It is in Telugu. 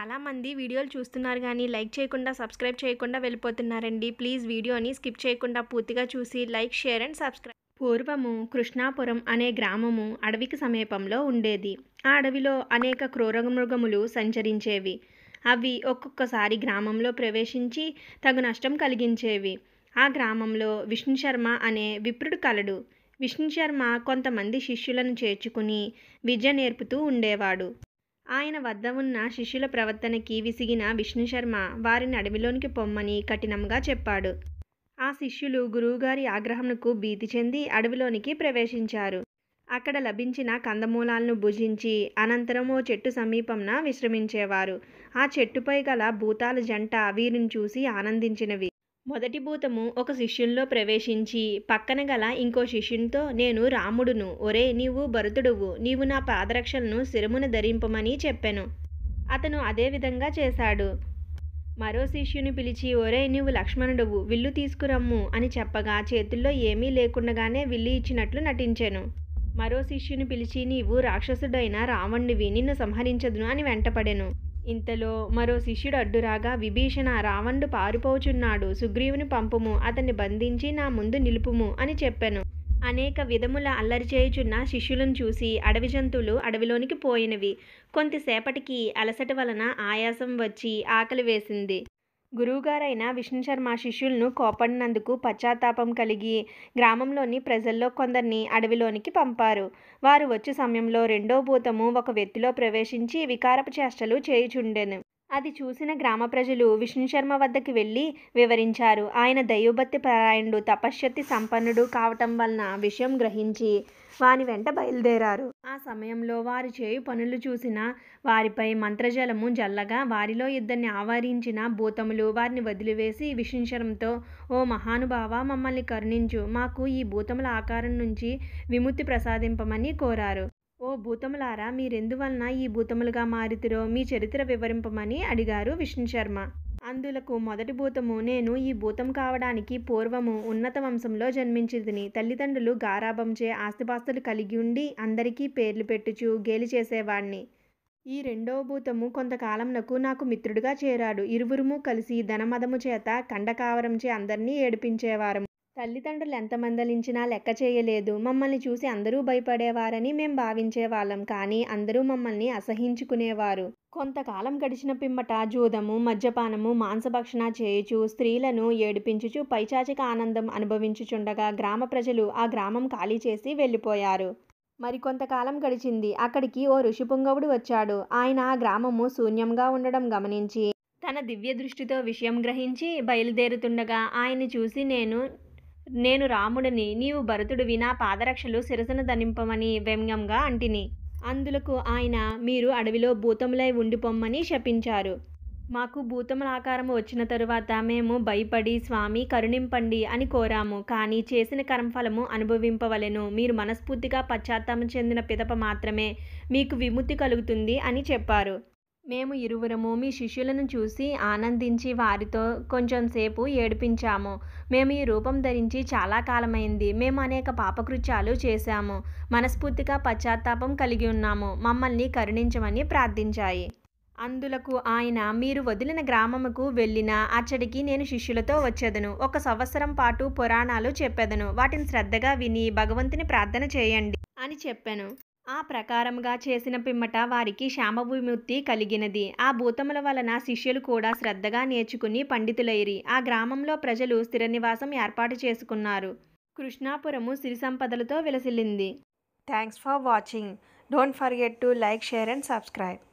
చాలామంది వీడియోలు చూస్తున్నారు కానీ లైక్ చేయకుండా సబ్స్క్రైబ్ చేయకుండా వెళ్ళిపోతున్నారండి ప్లీజ్ వీడియోని స్కిప్ చేయకుండా పూర్తిగా చూసి లైక్ షేర్ అండ్ సబ్స్క్రైబ్ పూర్వము కృష్ణాపురం అనే గ్రామము అడవికి సమీపంలో ఉండేది ఆ అడవిలో అనేక మృగములు సంచరించేవి అవి ఒక్కొక్కసారి గ్రామంలో ప్రవేశించి తగు నష్టం కలిగించేవి ఆ గ్రామంలో విష్ణు శర్మ అనే విప్రుడు కలడు విష్ణు శర్మ కొంతమంది శిష్యులను చేర్చుకుని విద్య నేర్పుతూ ఉండేవాడు ఆయన వద్ద ఉన్న శిష్యుల ప్రవర్తనకి విసిగిన విష్ణుశర్మ వారిని అడవిలోనికి పొమ్మని కఠినంగా చెప్పాడు ఆ శిష్యులు గురువుగారి ఆగ్రహంకు భీతి చెంది అడవిలోనికి ప్రవేశించారు అక్కడ లభించిన కందమూలాలను భుజించి అనంతరం ఓ చెట్టు సమీపంన విశ్రమించేవారు ఆ చెట్టుపై గల భూతాల జంట వీరిని చూసి ఆనందించినవి మొదటి భూతము ఒక శిష్యునిలో ప్రవేశించి పక్కన గల ఇంకో శిష్యునితో నేను రాముడును ఒరే నీవు భరతుడువు నీవు నా పాదరక్షలను శిరమున ధరింపమని చెప్పాను అతను అదే విధంగా చేశాడు మరో శిష్యుని పిలిచి ఒరే నీవు లక్ష్మణుడువు విల్లు తీసుకురమ్ము అని చెప్పగా చేతుల్లో ఏమీ లేకుండగానే విల్లు ఇచ్చినట్లు నటించాను మరో శిష్యుని పిలిచి నీవు రాక్షసుడైన రావణుడివి నిన్ను సంహరించదును అని వెంటపడెను ఇంతలో మరో శిష్యుడు అడ్డురాగా విభీషణ రావణుడు పారిపోచున్నాడు సుగ్రీవుని పంపుము అతన్ని బంధించి నా ముందు నిలుపుము అని చెప్పాను అనేక విధముల అల్లరి చేయుచున్న శిష్యులను చూసి అడవి జంతువులు అడవిలోనికి పోయినవి కొంతసేపటికి అలసట వలన ఆయాసం వచ్చి ఆకలి వేసింది గురువుగారైన విష్ణు శర్మ శిష్యులను కోపడినందుకు పశ్చాత్తాపం కలిగి గ్రామంలోని ప్రజల్లో కొందరిని అడవిలోనికి పంపారు వారు వచ్చు సమయంలో రెండో భూతము ఒక వ్యక్తిలో ప్రవేశించి వికారపు చేష్టలు చేయుచుండెను అది చూసిన గ్రామ ప్రజలు విష్ణు శర్మ వద్దకు వెళ్ళి వివరించారు ఆయన దైవభక్తి పరాయణుడు తపశ్శక్తి సంపన్నుడు కావటం వలన విషయం గ్రహించి వాని వెంట బయలుదేరారు ఆ సమయంలో వారు చేయు పనులు చూసిన వారిపై మంత్రజలము జల్లగా వారిలో ఇద్దరిని ఆవరించిన భూతములు వారిని వదిలివేసి విషించడంతో ఓ మహానుభావ మమ్మల్ని కరుణించు మాకు ఈ భూతముల ఆకారం నుంచి విముక్తి ప్రసాదింపమని కోరారు ఓ భూతములారా మీరెందువలన ఈ భూతములుగా మారితిరో మీ చరిత్ర వివరింపమని అడిగారు విష్ణు శర్మ అందులకు మొదటి భూతము నేను ఈ భూతం కావడానికి పూర్వము ఉన్నత వంశంలో జన్మించితిని తల్లిదండ్రులు గారాభంచే ఆస్తిపాస్తులు కలిగి ఉండి అందరికీ పేర్లు పెట్టుచు గేలి చేసేవాడిని ఈ రెండవ భూతము కొంతకాలంనకు నాకు మిత్రుడిగా చేరాడు ఇరువురుము కలిసి ధనమదము చేత కండకావరంచే అందరినీ ఏడిపించేవారము తల్లిదండ్రులు ఎంత మందలించినా లెక్క చేయలేదు మమ్మల్ని చూసి అందరూ భయపడేవారని మేం భావించేవాళ్ళం కానీ అందరూ మమ్మల్ని అసహించుకునేవారు కొంతకాలం గడిచిన పిమ్మట జూదము మద్యపానము మాంసభక్షణ చేయుచు స్త్రీలను ఏడిపించుచు పైచాచిక ఆనందం అనుభవించుచుండగా గ్రామ ప్రజలు ఆ గ్రామం ఖాళీ చేసి వెళ్ళిపోయారు మరికొంతకాలం గడిచింది అక్కడికి ఓ ఋషిపుంగవుడు వచ్చాడు ఆయన ఆ గ్రామము శూన్యంగా ఉండడం గమనించి తన దివ్య దృష్టితో విషయం గ్రహించి బయలుదేరుతుండగా ఆయన్ని చూసి నేను నేను రాముడిని నీవు భరతుడివి నా పాదరక్షలు శిరసన ధనింపమని వ్యంగ్యంగా అంటిని అందులకు ఆయన మీరు అడవిలో భూతములై ఉండిపోమ్మని శపించారు మాకు భూతముల ఆకారం వచ్చిన తరువాత మేము భయపడి స్వామి కరుణింపండి అని కోరాము కానీ చేసిన కర్మఫలము అనుభవింపవలెను మీరు మనస్ఫూర్తిగా పశ్చాత్తాపం చెందిన పిదప మాత్రమే మీకు విముక్తి కలుగుతుంది అని చెప్పారు మేము ఇరువురము మీ శిష్యులను చూసి ఆనందించి వారితో కొంచెం సేపు ఏడిపించాము మేము ఈ రూపం ధరించి చాలా కాలమైంది మేము అనేక పాపకృత్యాలు చేశాము మనస్ఫూర్తిగా పశ్చాత్తాపం కలిగి ఉన్నాము మమ్మల్ని కరుణించమని ప్రార్థించాయి అందులకు ఆయన మీరు వదిలిన గ్రామముకు వెళ్ళిన అచ్చడికి నేను శిష్యులతో వచ్చేదను ఒక సంవత్సరం పాటు పురాణాలు చెప్పేదను వాటిని శ్రద్ధగా విని భగవంతుని ప్రార్థన చేయండి అని చెప్పాను ఆ ప్రకారంగా చేసిన పిమ్మట వారికి శ్యామ కలిగినది ఆ భూతముల వలన శిష్యులు కూడా శ్రద్ధగా నేర్చుకుని పండితులైరి ఆ గ్రామంలో ప్రజలు స్థిర నివాసం ఏర్పాటు చేసుకున్నారు కృష్ణాపురము సిరి సంపదలతో విలసిల్లింది thanks for watching don't forget to like share and subscribe